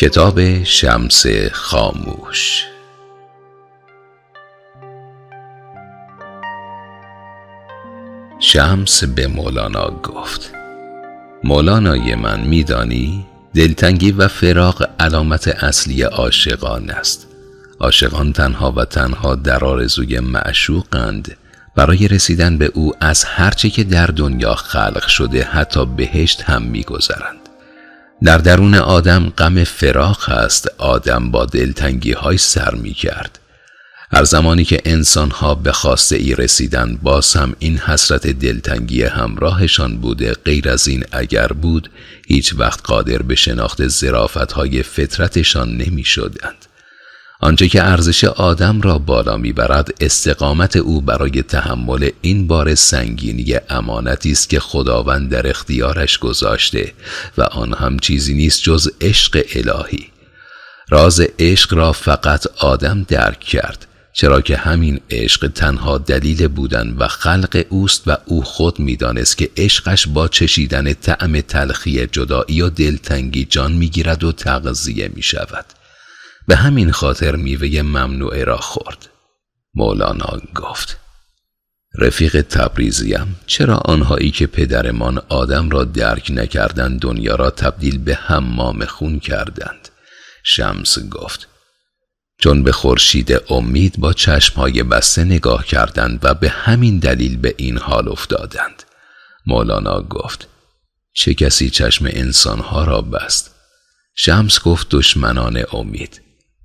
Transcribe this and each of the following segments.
کتاب شمس خاموش شمس به مولانا گفت مولانای من میدانی دلتنگی و فراق علامت اصلی عاشقان است عاشقان تنها و تنها در آرزوی معشوقند برای رسیدن به او از هرچه که در دنیا خلق شده حتی بهشت هم میگذرند در درون آدم غم فراخ است آدم با دلتنگی های سر می کرد هر زمانی که انسان ها به خواسته ای رسیدن باز هم این حسرت دلتنگی همراهشان بوده غیر از این اگر بود هیچ وقت قادر به شناخت زرافت های فطرتشان نمی شدند. آنچه که ارزش آدم را بالا میبرد استقامت او برای تحمل این بار سنگینی امانتی است که خداوند در اختیارش گذاشته و آن هم چیزی نیست جز عشق الهی راز عشق را فقط آدم درک کرد چرا که همین عشق تنها دلیل بودن و خلق اوست و او خود میدانست که عشقش با چشیدن طعم تلخی جدایی و دلتنگی جان میگیرد و تغذیه می شود. به همین خاطر میوه ممنوعه را خورد مولانا گفت رفیق تبریزیم چرا آنهایی که پدرمان آدم را درک نکردند دنیا را تبدیل به حمام خون کردند شمس گفت چون به خورشید امید با چشمهای بسته نگاه کردند و به همین دلیل به این حال افتادند مولانا گفت چه کسی چشم انسانها را بست شمس گفت دشمنان امید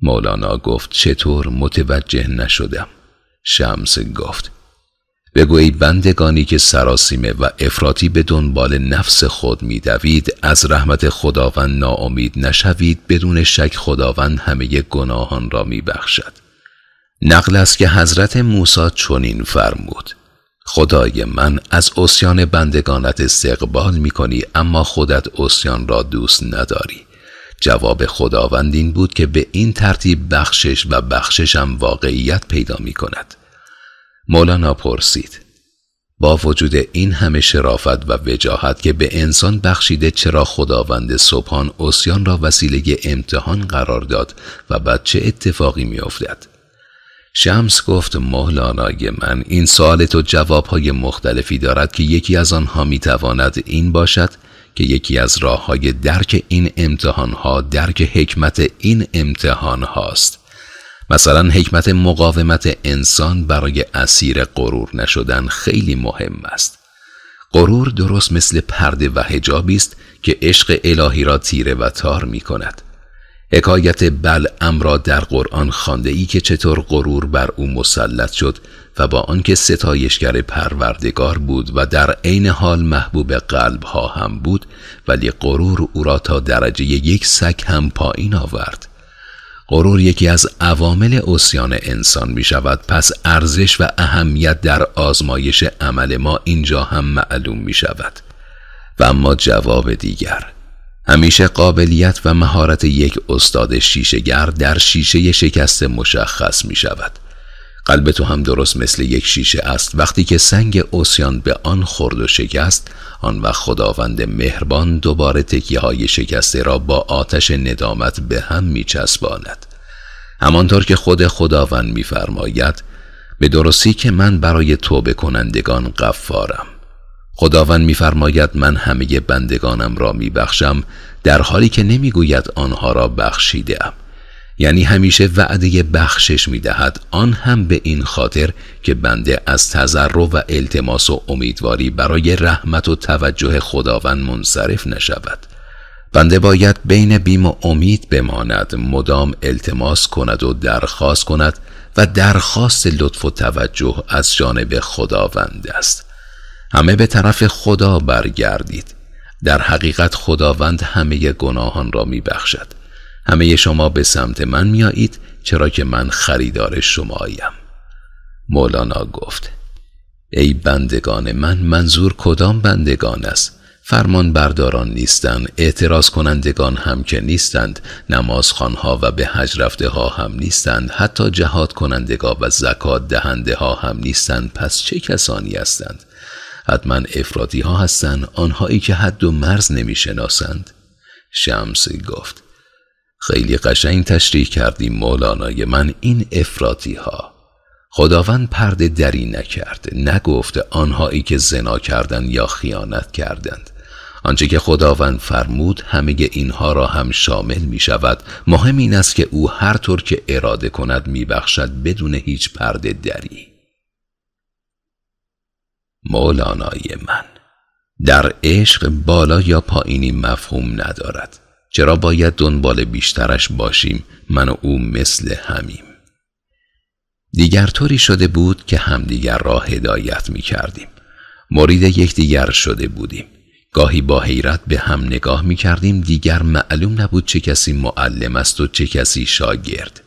مولانا گفت چطور متوجه نشدم شمس گفت بگو ای بندگانی که سراسیمه و افراطی به دنبال نفس خود میدوید از رحمت خداوند ناامید نشوید بدون شک خداوند همه گناهان را میبخشد نقل است که حضرت موسی چنین فرمود خدای من از اسیان بندگانت استقبال می کنی اما خودت اسیان را دوست نداری جواب خداوند این بود که به این ترتیب بخشش و بخششم واقعیت پیدا می کند مولانا پرسید با وجود این همه شرافت و وجاهت که به انسان بخشیده چرا خداوند صبحان اسیان را وسیله امتحان قرار داد و بعد چه اتفاقی می افتد؟ شمس گفت مولانای من این سوال تو جوابهای مختلفی دارد که یکی از آنها می تواند این باشد که یکی از راه های درک این امتحان ها درک حکمت این امتحان هاست مثلا حکمت مقاومت انسان برای اسیر غرور نشدن خیلی مهم است غرور درست مثل پرده و حجابی است که عشق الهی را تیره و تار می کند حکایت بلعم را در قرآن خانده ای که چطور غرور بر او مسلط شد و با آنکه ستایشگر پروردگار بود و در عین حال محبوب قلب ها هم بود ولی غرور او را تا درجه یک سگ هم پایین آورد غرور یکی از عوامل اسیان انسان می شود پس ارزش و اهمیت در آزمایش عمل ما اینجا هم معلوم می شود و اما جواب دیگر همیشه قابلیت و مهارت یک استاد شیشهگر در شیشه شکست مشخص می شود قلب تو هم درست مثل یک شیشه است وقتی که سنگ اوسیان به آن خورد و شکست آن و خداوند مهربان دوباره تکیه های شکسته را با آتش ندامت به هم می چسباند همانطور که خود خداوند فرماید به درستی که من برای توبه کنندگان قفارم خداوند میفرماید من همه بندگانم را میبخشم در حالی که نمیگوید آنها را ام. یعنی همیشه وعده بخشش میدهد آن هم به این خاطر که بنده از تضرع و التماس و امیدواری برای رحمت و توجه خداوند منصرف نشود بنده باید بین بیم و امید بماند مدام التماس کند و درخواست کند و درخواست لطف و توجه از جانب خداوند است همه به طرف خدا برگردید در حقیقت خداوند همه گناهان را بخشد همه شما به سمت من میایید چرا که من خریدار شمایم مولانا گفت ای بندگان من منظور کدام بندگان است فرمان برداران نیستند اعتراض کنندگان هم که نیستند نمازخوانها و به حج رفته ها هم نیستند حتی جهاد کنندگان و زکات دهنده ها هم نیستند پس چه کسانی هستند حتما افراتی ها هستند آنهایی که حد و مرز نمیشناسند شمس گفت خیلی قشنگ تشریح کردیم مولانای من این افراتی ها خداوند پرده دری نکرد نگفت آنهایی که زنا کردند یا خیانت کردند آنچه که خداوند فرمود همه اینها را هم شامل می شود مهم این است که او هر طور که اراده کند می بخشد بدون هیچ پرده دری مولانای من در عشق بالا یا پایینی مفهوم ندارد چرا باید دنبال بیشترش باشیم من و او مثل همیم دیگر طوری شده بود که همدیگر را هدایت می کردیم مرید یکدیگر شده بودیم گاهی با حیرت به هم نگاه می کردیم دیگر معلوم نبود چه کسی معلم است و چه کسی شاگرد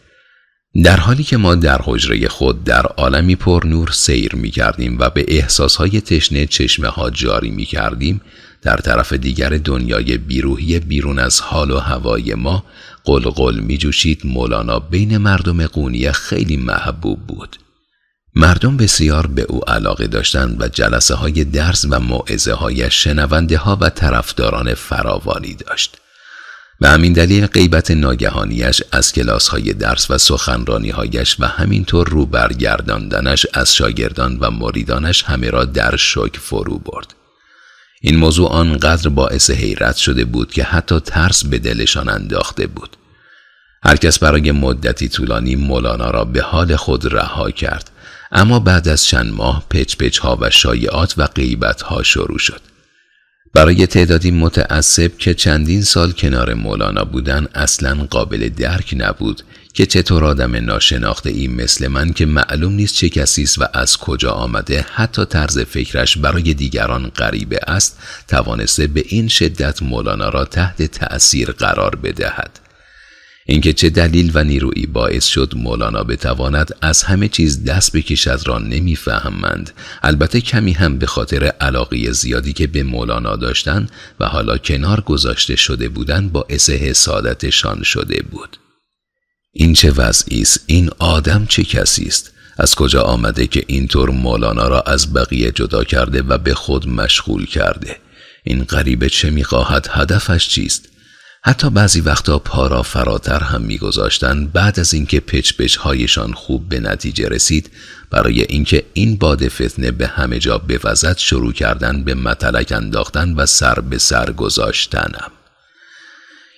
در حالی که ما در حجره خود در عالمی پر نور سیر می کردیم و به احساسهای تشنه چشمه ها جاری می کردیم در طرف دیگر دنیای بیروهی بیرون از حال و هوای ما قلقل می جوشید مولانا بین مردم قونیه خیلی محبوب بود مردم بسیار به او علاقه داشتند و جلسه های درس و معزه های شنونده ها و طرفداران فراوانی داشت به همین دلیل غیبت ناگهانیش از های درس و هایش و همینطور رو برگرداندنش از شاگردان و مریدانش همه را در شک فرو برد. این موضوع آنقدر باعث حیرت شده بود که حتی ترس به دلشان انداخته بود. هرکس برای مدتی طولانی مولانا را به حال خود رها کرد اما بعد از چند ماه پچ پچ ها و شایعات و غیبت ها شروع شد. برای تعدادی متعصب که چندین سال کنار مولانا بودن اصلا قابل درک نبود که چطور آدم ناشناخته این مثل من که معلوم نیست چه کسی است و از کجا آمده حتی طرز فکرش برای دیگران غریبه است توانسته به این شدت مولانا را تحت تأثیر قرار بدهد اینکه چه دلیل و نیرویی باعث شد مولانا بتواند از همه چیز دست بکشد را نمیفهمند البته کمی هم به خاطر علاقه زیادی که به مولانا داشتند و حالا کنار گذاشته شده بودند باعث حسادتشان شده بود این چه وضعی است این آدم چه کسی است از کجا آمده که اینطور مولانا را از بقیه جدا کرده و به خود مشغول کرده این غریبه چه میخواهد هدفش چیست حتی بعضی وقتا پارا فراتر هم میگذاشتند بعد از اینکه پچپچ هایشان خوب به نتیجه رسید برای اینکه این باد فتنه به همه جا بوزد شروع کردن به متلک انداختن و سر به سر گذاشتنم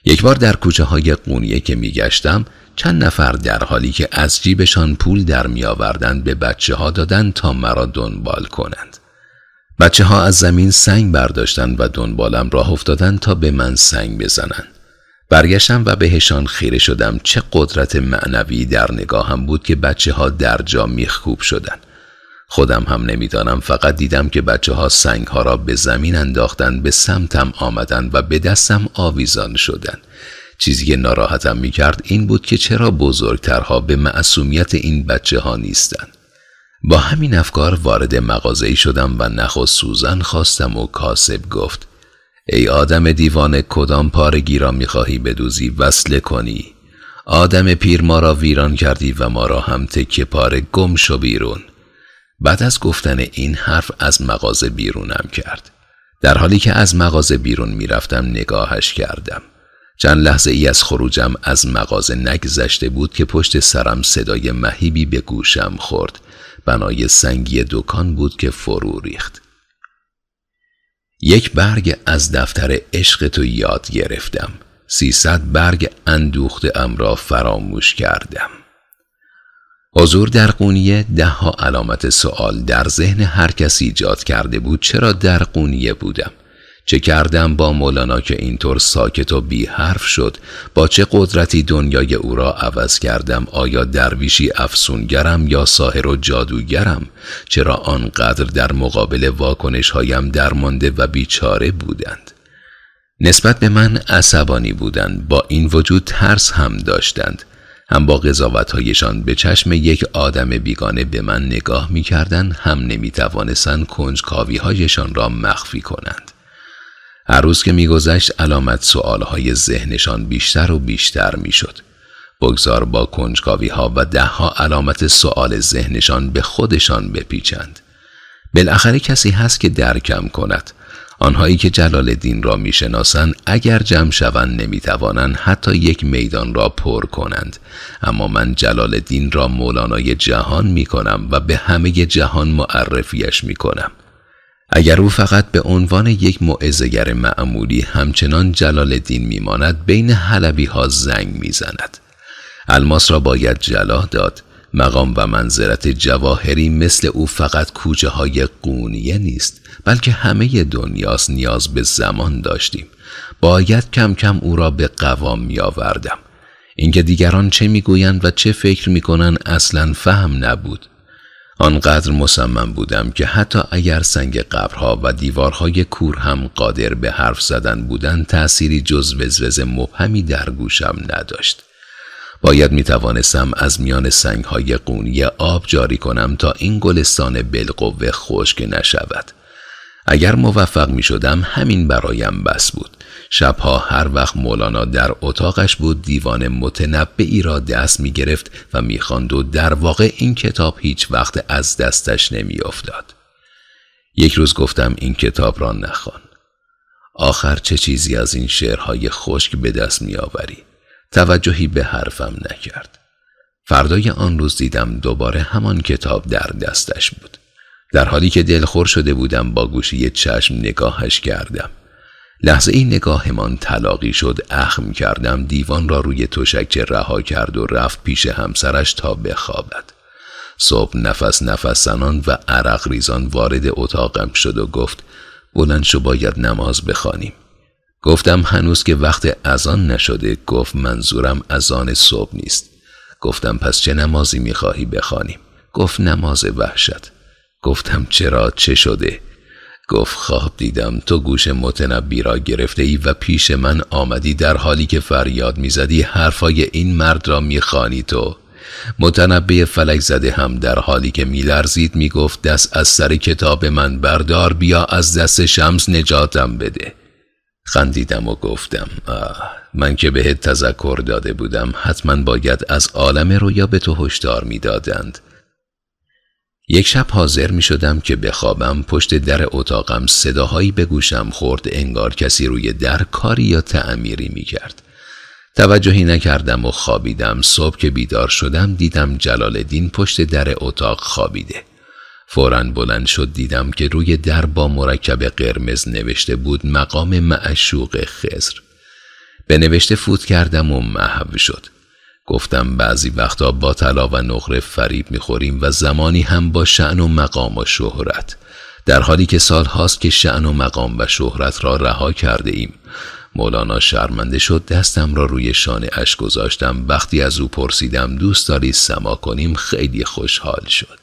یک بار در کوچه های قونیه که میگشتم چند نفر در حالی که از جیبشان پول در میآوردند به بچه ها دادن تا مرا دنبال کنند بچه ها از زمین سنگ برداشتند و دنبالم راه افتادند تا به من سنگ بزنند. برگشتم و بهشان خیره شدم چه قدرت معنوی در نگاهم بود که بچه ها در جا میخکوب شدند. خودم هم نمیدانم فقط دیدم که بچه ها سنگ ها را به زمین انداختند به سمتم آمدند و به دستم آویزان شدند. چیزی که ناراحتم میکرد این بود که چرا بزرگترها به معصومیت این بچه ها نیستند. با همین افکار وارد مغازه شدم و و سوزن خواستم و کاسب گفت ای آدم دیوانه کدام پارگی را میخواهی بدوزی وصله کنی آدم پیر ما را ویران کردی و ما را هم تکه پاره گم شو بیرون بعد از گفتن این حرف از مغازه بیرونم کرد در حالی که از مغازه بیرون میرفتم نگاهش کردم چند لحظه ای از خروجم از مغازه نگذشته بود که پشت سرم صدای مهیبی به گوشم خورد بنای سنگی دکان بود که فرو ریخت یک برگ از دفتر عشق تو یاد گرفتم سیصد برگ اندوخته ام را فراموش کردم حضور در قونیه ده ها علامت سوال در ذهن هر کسی ایجاد کرده بود چرا در قونیه بودم چه کردم با مولانا که اینطور ساکت و بی حرف شد با چه قدرتی دنیای او را عوض کردم آیا درویشی افسونگرم یا ساهر و جادوگرم چرا آنقدر در مقابل واکنش هایم درمانده و بیچاره بودند نسبت به من عصبانی بودند با این وجود ترس هم داشتند هم با هایشان به چشم یک آدم بیگانه به من نگاه می کردن هم نمی توانستن کنجکاوی هایشان را مخفی کنند. هر روز که میگذشت علامت های ذهنشان بیشتر و بیشتر میشد. بگذار با کنجکاوی ها و دهها علامت سؤال ذهنشان به خودشان بپیچند. بالاخره کسی هست که درکم کند. آنهایی که جلال دین را میشناسند اگر جمع شوند نمیتوانند حتی یک میدان را پر کنند اما من جلال دین را مولانای جهان میکنم و به همه جهان معرفیش می اگر او فقط به عنوان یک معزگر معمولی همچنان جلال دین میماند بین حلبی ها زنگ میزند الماس را باید جلا داد مقام و منظرت جواهری مثل او فقط کوچه های قونیه نیست بلکه همه دنیاست نیاز به زمان داشتیم باید کم کم او را به قوام آوردم اینکه دیگران چه میگویند و چه فکر میکنند اصلا فهم نبود آنقدر مصمم بودم که حتی اگر سنگ قبرها و دیوارهای کور هم قادر به حرف زدن بودن تأثیری جز وزوز مبهمی در گوشم نداشت. باید می توانستم از میان سنگهای قونی آب جاری کنم تا این گلستان بلقوه خشک نشود. اگر موفق می شدم همین برایم بس بود شبها هر وقت مولانا در اتاقش بود دیوان متنبعی را دست می گرفت و می و در واقع این کتاب هیچ وقت از دستش نمی افتاد. یک روز گفتم این کتاب را نخوان. آخر چه چیزی از این شعرهای خشک به دست می آوری. توجهی به حرفم نکرد. فردای آن روز دیدم دوباره همان کتاب در دستش بود. در حالی که دلخور شده بودم با گوشی چشم نگاهش کردم لحظه این نگاهمان تلاقی شد اخم کردم دیوان را روی تشکچه رها کرد و رفت پیش همسرش تا بخوابد صبح نفس نفس زنان و عرق ریزان وارد اتاقم شد و گفت بلند شو باید نماز بخوانیم گفتم هنوز که وقت اذان نشده گفت منظورم اذان صبح نیست گفتم پس چه نمازی میخواهی بخوانیم گفت نماز وحشت گفتم چرا چه شده گفت خواب دیدم تو گوش متنبی را گرفته ای و پیش من آمدی در حالی که فریاد میزدی حرفای این مرد را میخوانی تو متنبه فلک زده هم در حالی که میلرزید میگفت دست از سر کتاب من بردار بیا از دست شمس نجاتم بده خندیدم و گفتم آه من که بهت تذکر داده بودم حتما باید از عالم رویا به تو هشدار میدادند یک شب حاضر می شدم که بخوابم پشت در اتاقم صداهایی به گوشم خورد انگار کسی روی در کاری یا تعمیری می کرد. توجهی نکردم و خوابیدم صبح که بیدار شدم دیدم جلال دین پشت در اتاق خوابیده. فورا بلند شد دیدم که روی در با مرکب قرمز نوشته بود مقام معشوق خزر. به نوشته فوت کردم و محو شد. گفتم بعضی وقتا با طلا و نقره فریب میخوریم و زمانی هم با شعن و مقام و شهرت در حالی که سال هاست که شعن و مقام و شهرت را رها کرده ایم مولانا شرمنده شد دستم را روی شانه اش گذاشتم وقتی از او پرسیدم دوست داری سما کنیم خیلی خوشحال شد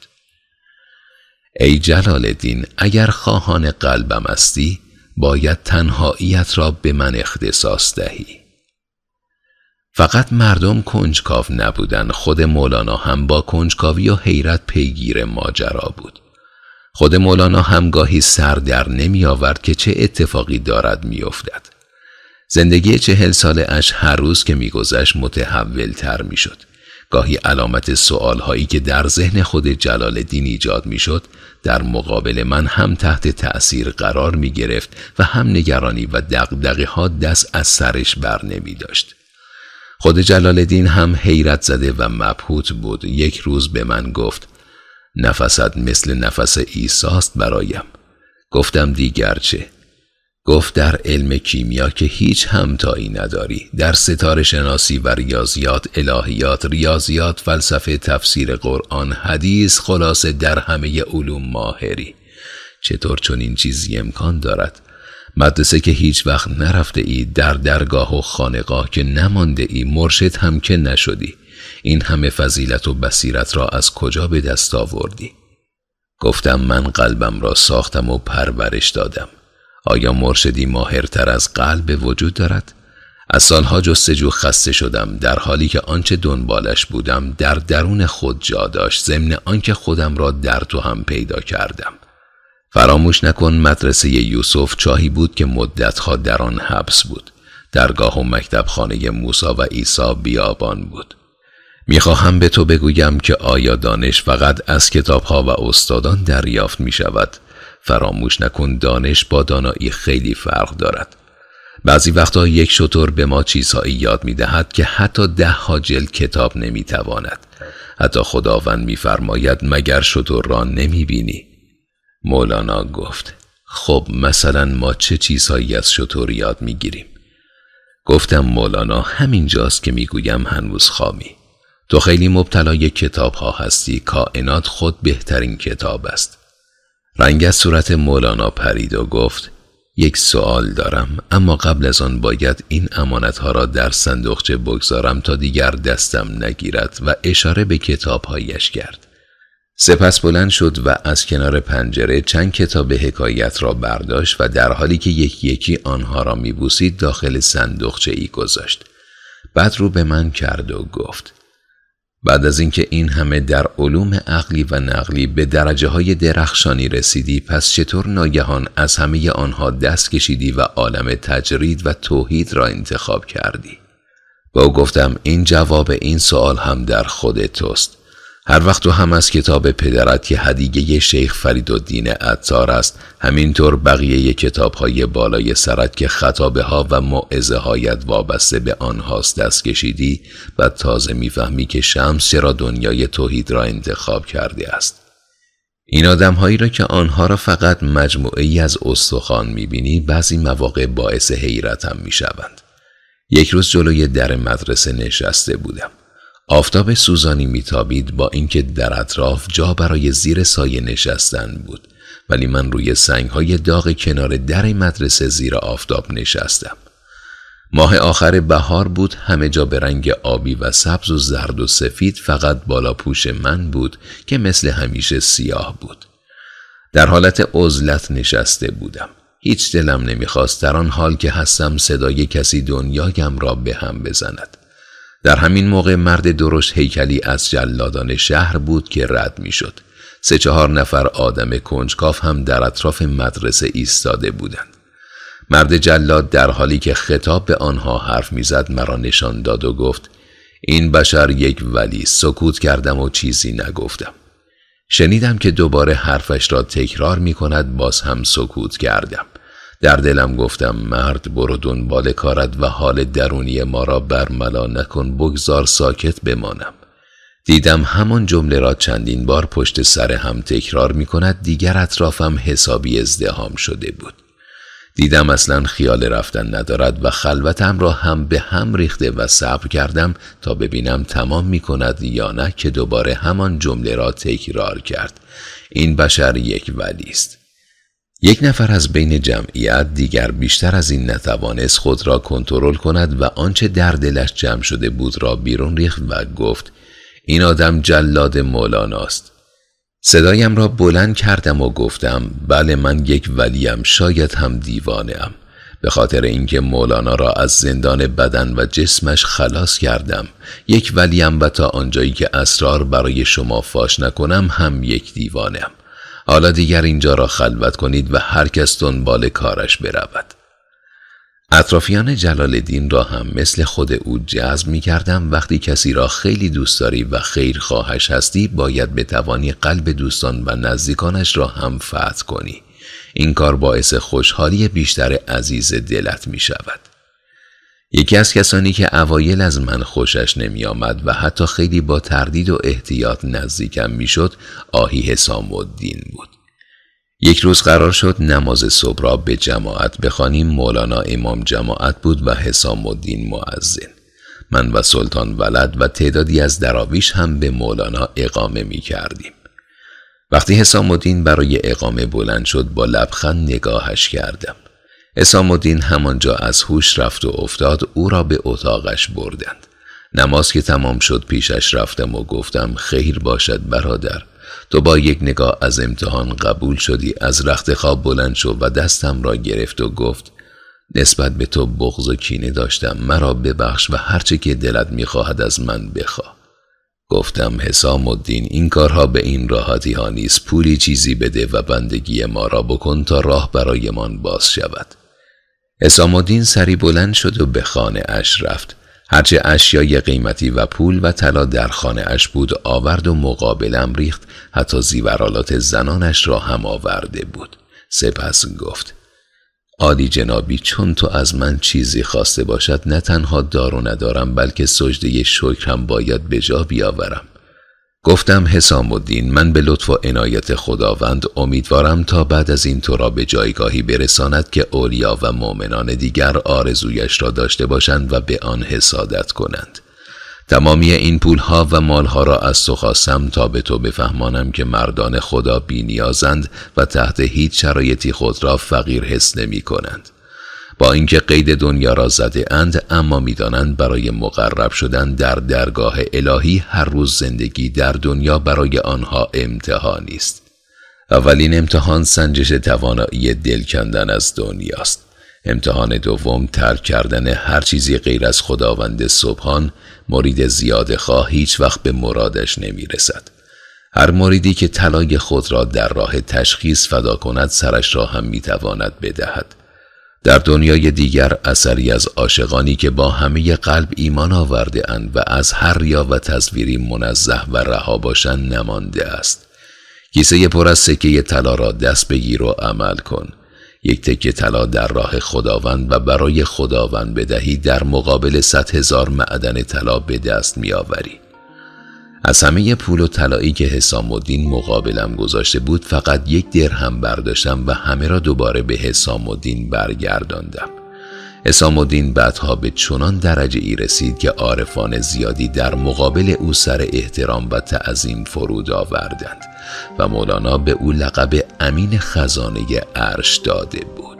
ای جلال الدین اگر خواهان قلبم هستی باید تنهاییت را به من اختصاص دهی فقط مردم کنجکاو نبودن خود مولانا هم با کنجکاوی و حیرت پیگیر ماجرا بود خود مولانا گاهی سر در نمی آورد که چه اتفاقی دارد می افتد. زندگی چهل ساله اش هر روز که میگذشت متحول تر می شد. گاهی علامت سوال هایی که در ذهن خود جلال دین ایجاد می شد در مقابل من هم تحت تأثیر قرار می گرفت و هم نگرانی و دقدقه ها دست از سرش بر نمی داشت. خود جلال دین هم حیرت زده و مبهوت بود یک روز به من گفت نفست مثل نفس ایساست برایم گفتم دیگر چه گفت در علم کیمیا که هیچ همتایی نداری در ستاره شناسی و ریاضیات الهیات ریاضیات فلسفه تفسیر قرآن حدیث خلاصه در همه علوم ماهری چطور چون این چیزی امکان دارد مدرسه که هیچ وقت نرفته ای در درگاه و خانقاه که نمانده ای مرشد هم که نشدی این همه فضیلت و بصیرت را از کجا به دست آوردی گفتم من قلبم را ساختم و پرورش دادم آیا مرشدی ماهرتر از قلب وجود دارد؟ از سالها جستجو خسته شدم در حالی که آنچه دنبالش بودم در درون خود جا داشت ضمن آنکه خودم را در تو هم پیدا کردم فراموش نکن مدرسه یوسف چاهی بود که مدتها در آن حبس بود درگاه و مکتب خانه موسا و ایسا بیابان بود میخواهم به تو بگویم که آیا دانش فقط از کتابها و استادان دریافت می شود فراموش نکن دانش با دانایی خیلی فرق دارد بعضی وقتها یک شطور به ما چیزهایی یاد می دهد که حتی ده ها کتاب نمی تواند حتی خداوند میفرماید مگر شطور را نمی بینی مولانا گفت خب مثلا ما چه چیزهایی از شطور یاد میگیریم گفتم مولانا همین جاست که میگویم هنوز خامی تو خیلی مبتلای کتاب ها هستی کائنات خود بهترین کتاب است رنگ از صورت مولانا پرید و گفت یک سوال دارم اما قبل از آن باید این امانت ها را در صندوقچه بگذارم تا دیگر دستم نگیرد و اشاره به کتاب هایش کرد سپس بلند شد و از کنار پنجره چند کتاب حکایت را برداشت و در حالی که یکی یکی آنها را میبوسید داخل صندوقچه ای گذاشت. بعد رو به من کرد و گفت بعد از اینکه این همه در علوم عقلی و نقلی به درجه های درخشانی رسیدی پس چطور ناگهان از همه آنها دست کشیدی و عالم تجرید و توحید را انتخاب کردی؟ با گفتم این جواب این سوال هم در خود توست هر وقت و هم از کتاب پدرت که هدیه شیخ فرید دین عطار است همینطور بقیه کتاب های بالای سرت که خطابه ها و معزه هایت وابسته به آنهاست دست کشیدی و تازه میفهمی که شمس چرا دنیای توحید را انتخاب کرده است این آدم هایی را که آنها را فقط مجموعه ای از استخوان میبینی بعضی مواقع باعث حیرتم میشوند یک روز جلوی در مدرسه نشسته بودم آفتاب سوزانی میتابید با اینکه در اطراف جا برای زیر سایه نشستن بود ولی من روی سنگهای داغ کنار در مدرسه زیر آفتاب نشستم ماه آخر بهار بود همه جا به رنگ آبی و سبز و زرد و سفید فقط بالا پوش من بود که مثل همیشه سیاه بود در حالت عزلت نشسته بودم هیچ دلم نمیخواست در آن حال که هستم صدای کسی دنیایم را به هم بزند در همین موقع مرد درشت هیکلی از جلادان شهر بود که رد میشد. سه چهار نفر آدم کنجکاف هم در اطراف مدرسه ایستاده بودند. مرد جلاد در حالی که خطاب به آنها حرف میزد مرا نشان داد و گفت این بشر یک ولی سکوت کردم و چیزی نگفتم. شنیدم که دوباره حرفش را تکرار می کند باز هم سکوت کردم. در دلم گفتم مرد برو دنبال کارت و حال درونی ما را برملا نکن بگذار ساکت بمانم دیدم همان جمله را چندین بار پشت سر هم تکرار می کند دیگر اطرافم حسابی ازدهام شده بود دیدم اصلا خیال رفتن ندارد و خلوتم را هم به هم ریخته و صبر کردم تا ببینم تمام می کند یا نه که دوباره همان جمله را تکرار کرد این بشر یک ولی است یک نفر از بین جمعیت دیگر بیشتر از این نتوانست خود را کنترل کند و آنچه در دلش جمع شده بود را بیرون ریخت و گفت این آدم جلاد مولاناست صدایم را بلند کردم و گفتم بله من یک ولیم شاید هم دیوانم به خاطر اینکه مولانا را از زندان بدن و جسمش خلاص کردم یک ولیم و تا آنجایی که اسرار برای شما فاش نکنم هم یک دیوانم حالا دیگر اینجا را خلوت کنید و هر کس دنبال کارش برود اطرافیان جلال الدین را هم مثل خود او جذب می کردم وقتی کسی را خیلی دوست داری و خیر خواهش هستی باید بتوانی قلب دوستان و نزدیکانش را هم فتح کنی این کار باعث خوشحالی بیشتر عزیز دلت می شود یکی از کسانی که اوایل از من خوشش نمی آمد و حتی خیلی با تردید و احتیاط نزدیکم شد آهی حسام الدین بود یک روز قرار شد نماز صبح را به جماعت بخوانیم مولانا امام جماعت بود و حسام الدین معزن من و سلطان ولد و تعدادی از دراویش هم به مولانا اقامه می کردیم وقتی حسام الدین برای اقامه بلند شد با لبخند نگاهش کردم اسام الدین همانجا از هوش رفت و افتاد او را به اتاقش بردند نماز که تمام شد پیشش رفتم و گفتم خیر باشد برادر تو با یک نگاه از امتحان قبول شدی از رخت خواب بلند شد و دستم را گرفت و گفت نسبت به تو بغض و کینه داشتم مرا ببخش و هرچه که دلت میخواهد از من بخواه گفتم حسام الدین این کارها به این راحتی ها نیست پولی چیزی بده و بندگی ما را بکن تا راه برایمان باز شود حسام الدین سری بلند شد و به خانه اش رفت هرچه اشیای قیمتی و پول و طلا در خانه اش بود آورد و مقابلم ریخت حتی زیورالات زنانش را هم آورده بود سپس گفت آلی جنابی چون تو از من چیزی خواسته باشد نه تنها دار و ندارم بلکه سجده شکر هم باید به جا بیاورم گفتم حسام الدین من به لطف و عنایت خداوند امیدوارم تا بعد از این تو را به جایگاهی برساند که اولیا و مؤمنان دیگر آرزویش را داشته باشند و به آن حسادت کنند تمامی این پولها و مالها را از تو خواستم تا به تو بفهمانم که مردان خدا نیازند و تحت هیچ شرایطی خود را فقیر حس نمی کنند. با اینکه قید دنیا را زده اند اما میدانند برای مقرب شدن در درگاه الهی هر روز زندگی در دنیا برای آنها امتحانی است. اولین امتحان سنجش توانایی دل کندن از دنیاست. امتحان دوم ترک کردن هر چیزی غیر از خداوند صبحان مرید زیاد خواه هیچ وقت به مرادش نمی رسد. هر مریدی که طلای خود را در راه تشخیص فدا کند سرش را هم می تواند بدهد. در دنیای دیگر اثری از عاشقانی که با همه قلب ایمان آورده اند و از هر ریا و تصویری منزه و رها باشند نمانده است. کیسه پر از سکه طلا را دست بگیر و عمل کن. یک تکه طلا در راه خداوند و برای خداوند بدهی در مقابل صد هزار معدن طلا به دست میآوری از همه پول و طلایی که حسام الدین مقابلم گذاشته بود فقط یک درهم برداشتم و همه را دوباره به حسام الدین برگرداندم حسام الدین بعدها به چنان درجه ای رسید که عارفان زیادی در مقابل او سر احترام و تعظیم فرود آوردند و مولانا به او لقب امین خزانه عرش داده بود